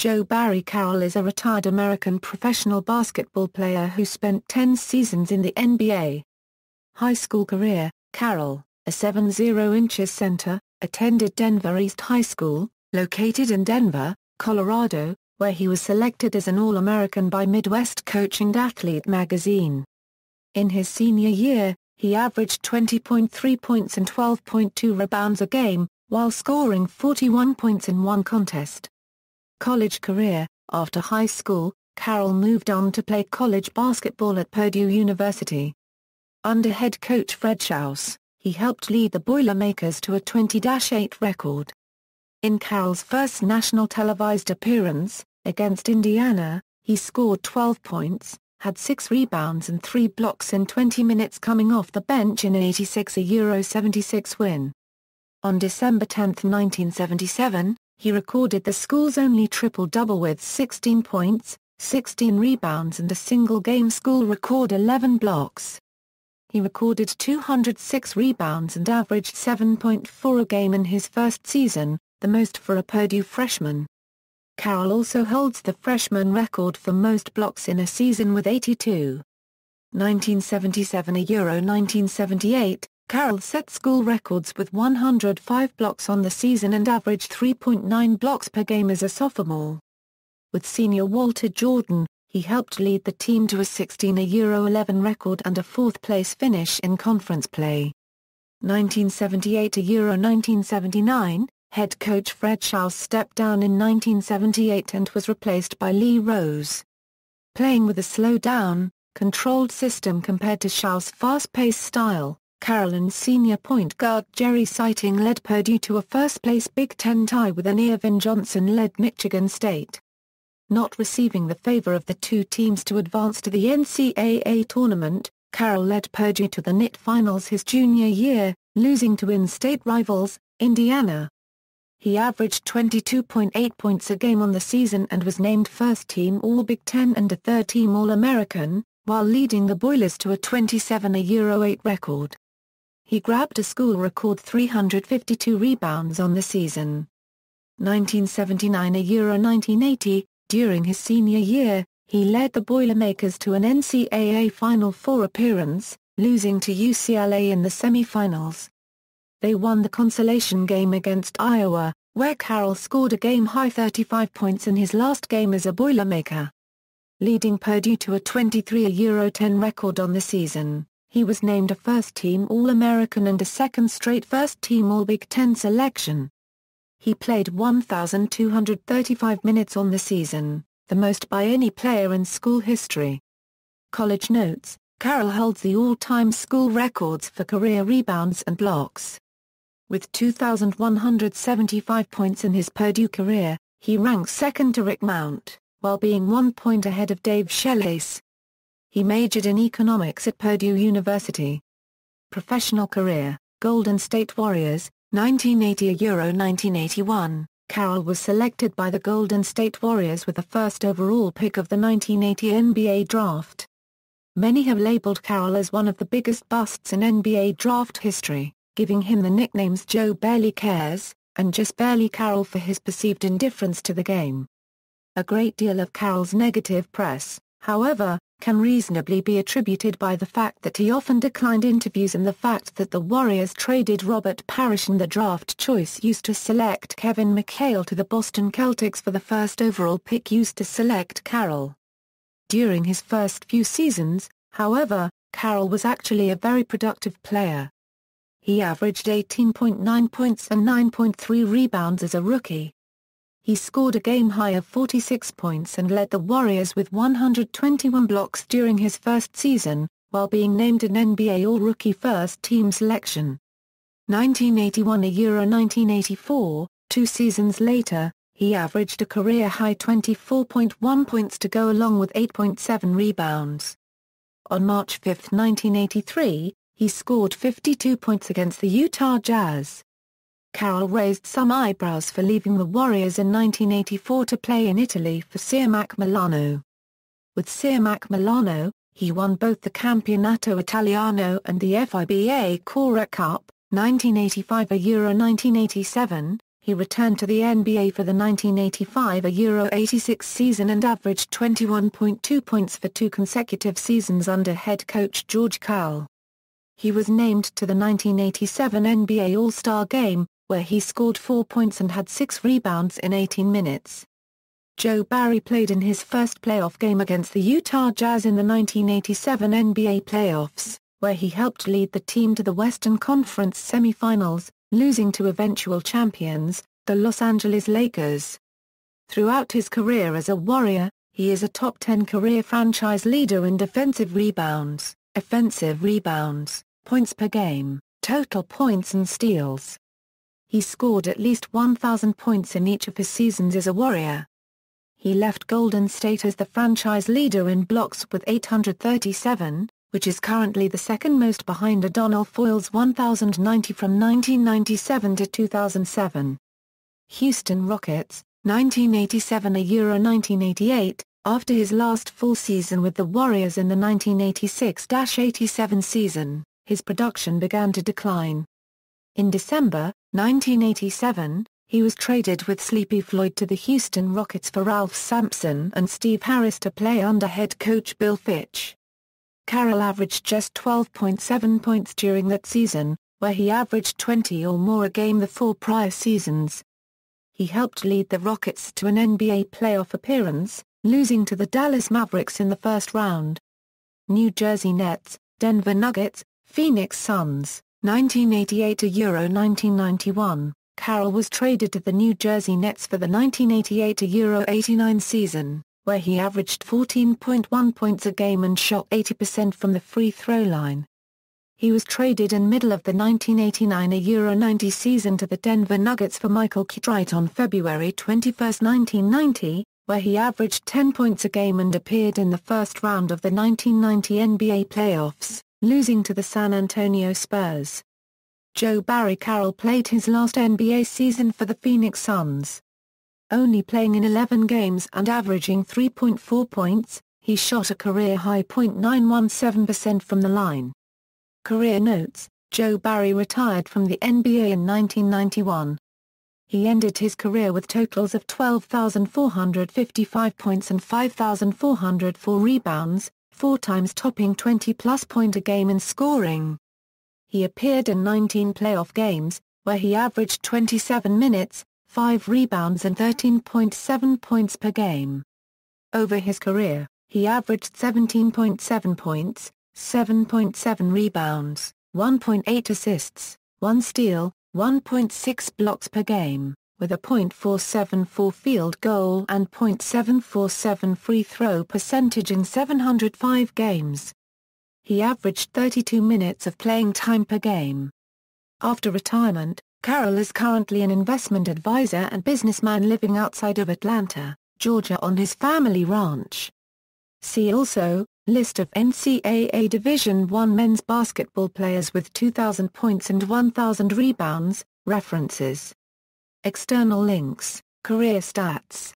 Joe Barry Carroll is a retired American professional basketball player who spent 10 seasons in the NBA. High school career, Carroll, a 7-0 inches center, attended Denver East High School, located in Denver, Colorado, where he was selected as an All-American by Midwest Coach and Athlete magazine. In his senior year, he averaged 20.3 points and 12.2 rebounds a game, while scoring 41 points in one contest. College career After high school, Carroll moved on to play college basketball at Purdue University. Under head coach Fred Schaus, he helped lead the Boilermakers to a 20-8 record. In Carroll's first national televised appearance, against Indiana, he scored 12 points, had six rebounds and three blocks in 20 minutes coming off the bench in an 86 76 win. On December 10, 1977, he recorded the school's only triple-double with 16 points, 16 rebounds and a single-game school record 11 blocks. He recorded 206 rebounds and averaged 7.4 a game in his first season, the most for a Purdue freshman. Carroll also holds the freshman record for most blocks in a season with 82. 1977 a Euro 1978, Carroll set school records with 105 blocks on the season and averaged 3.9 blocks per game as a sophomore. With senior Walter Jordan, he helped lead the team to a 16-11 record and a fourth-place finish in conference play. 1978 to Euro 1979, head coach Fred Schaus stepped down in 1978 and was replaced by Lee Rose. Playing with a slow down, controlled system compared to Schaus' fast-paced style, Carolyn senior point guard Jerry Sighting led Purdue to a first-place Big Ten tie with an Irvin Johnson-led Michigan State. Not receiving the favor of the two teams to advance to the NCAA tournament, Carroll led Purdue to the NIT finals his junior year, losing to in-state rivals, Indiana. He averaged 22.8 points a game on the season and was named first-team All-Big Ten and a third-team All-American, while leading the Boilers to a 27 year 8 record he grabbed a school record 352 rebounds on the season. 1979 Euro 1980, during his senior year, he led the Boilermakers to an NCAA Final Four appearance, losing to UCLA in the semifinals. They won the consolation game against Iowa, where Carroll scored a game-high 35 points in his last game as a Boilermaker, leading Purdue to a 23 Euro 10 record on the season. He was named a first-team All-American and a second straight first-team All-Big Ten selection. He played 1,235 minutes on the season, the most by any player in school history. College notes, Carroll holds the all-time school records for career rebounds and blocks. With 2,175 points in his Purdue career, he ranks second to Rick Mount, while being one point ahead of Dave Shellace. He majored in economics at Purdue University. Professional career, Golden State Warriors, 1980 Euro 1981. Carroll was selected by the Golden State Warriors with the first overall pick of the 1980 NBA draft. Many have labeled Carroll as one of the biggest busts in NBA draft history, giving him the nicknames Joe Barely Cares, and just barely Carroll for his perceived indifference to the game. A great deal of Carroll's negative press, however, can reasonably be attributed by the fact that he often declined interviews and the fact that the Warriors traded Robert Parrish in the draft choice used to select Kevin McHale to the Boston Celtics for the first overall pick used to select Carroll. During his first few seasons, however, Carroll was actually a very productive player. He averaged 18.9 points and 9.3 rebounds as a rookie, he scored a game-high of 46 points and led the Warriors with 121 blocks during his first season, while being named an NBA All-Rookie First-Team selection. 1981 a Euro 1984, two seasons later, he averaged a career-high 24.1 points to go along with 8.7 rebounds. On March 5, 1983, he scored 52 points against the Utah Jazz. Carroll raised some eyebrows for leaving the Warriors in 1984 to play in Italy for Siemac Milano. With Siemac Milano, he won both the Campionato Italiano and the FIBA Cora Cup, 1985 a 1987, he returned to the NBA for the 1985 86 season and averaged 21.2 points for two consecutive seasons under head coach George Carl. He was named to the 1987 NBA All-Star Game, where he scored four points and had six rebounds in 18 minutes. Joe Barry played in his first playoff game against the Utah Jazz in the 1987 NBA playoffs, where he helped lead the team to the Western Conference semifinals, losing to eventual champions, the Los Angeles Lakers. Throughout his career as a Warrior, he is a top 10 career franchise leader in defensive rebounds, offensive rebounds, points per game, total points and steals he scored at least 1,000 points in each of his seasons as a Warrior. He left Golden State as the franchise leader in blocks with 837, which is currently the second most behind O'Donnell Foyle's 1,090 from 1997 to 2007. Houston Rockets, 1987 a Euro 1988, after his last full season with the Warriors in the 1986-87 season, his production began to decline. In December, 1987, he was traded with Sleepy Floyd to the Houston Rockets for Ralph Sampson and Steve Harris to play under head coach Bill Fitch. Carroll averaged just 12.7 points during that season, where he averaged 20 or more a game the four prior seasons. He helped lead the Rockets to an NBA playoff appearance, losing to the Dallas Mavericks in the first round. New Jersey Nets, Denver Nuggets, Phoenix Suns, 1988 to Euro 1991, Carroll was traded to the New Jersey Nets for the 1988 to Euro 89 season, where he averaged 14.1 points a game and shot 80% from the free throw line. He was traded in middle of the 1989 Euro 90 season to the Denver Nuggets for Michael Kitright on February 21, 1990, where he averaged 10 points a game and appeared in the first round of the 1990 NBA playoffs losing to the San Antonio Spurs. Joe Barry Carroll played his last NBA season for the Phoenix Suns. Only playing in 11 games and averaging 3.4 points, he shot a career-high .917% from the line. Career notes, Joe Barry retired from the NBA in 1991. He ended his career with totals of 12,455 points and 5,404 rebounds, four times topping 20-plus point a game in scoring. He appeared in 19 playoff games, where he averaged 27 minutes, 5 rebounds and 13.7 points per game. Over his career, he averaged 17.7 points, 7.7 rebounds, 1.8 assists, 1 steal, 1.6 blocks per game with a .474 field goal and .747 free throw percentage in 705 games. He averaged 32 minutes of playing time per game. After retirement, Carroll is currently an investment advisor and businessman living outside of Atlanta, Georgia on his family ranch. See also, list of NCAA Division I men's basketball players with 2,000 points and 1,000 rebounds, references. External links, career stats